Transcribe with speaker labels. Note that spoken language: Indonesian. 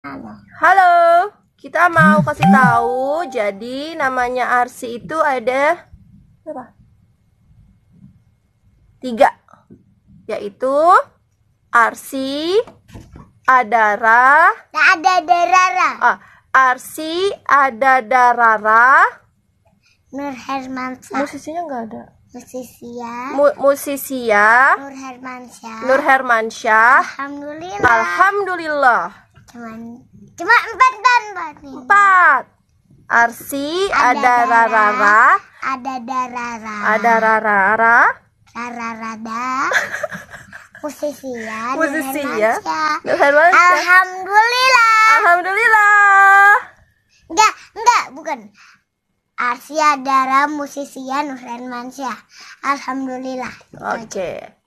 Speaker 1: Halo, kita mau kasih tahu. Jadi
Speaker 2: namanya Arsi itu ada
Speaker 3: Tiga, yaitu Arsi, Adara, ada Darara. Ah, Arsi, ada Darara. Nur Hermansyah. Musisinya
Speaker 4: nggak ada. Musisia. Mu Musisia. Nur Hermansyah. Nur Hermansyah. Alhamdulillah.
Speaker 3: Alhamdulillah cuman cuma empat dan empat nih. Empat. Arsi, ada, Rara,
Speaker 5: ada Darara,
Speaker 3: ada Rara, Rara,
Speaker 5: Rara, Rada,
Speaker 4: Musisia,
Speaker 5: Musisia, ya.
Speaker 4: Alhamdulillah. Alhamdulillah. Enggak, enggak, bukan. Arsi, Adara, Musisia, Nusren Mansyah. Alhamdulillah.
Speaker 1: Oke. Okay.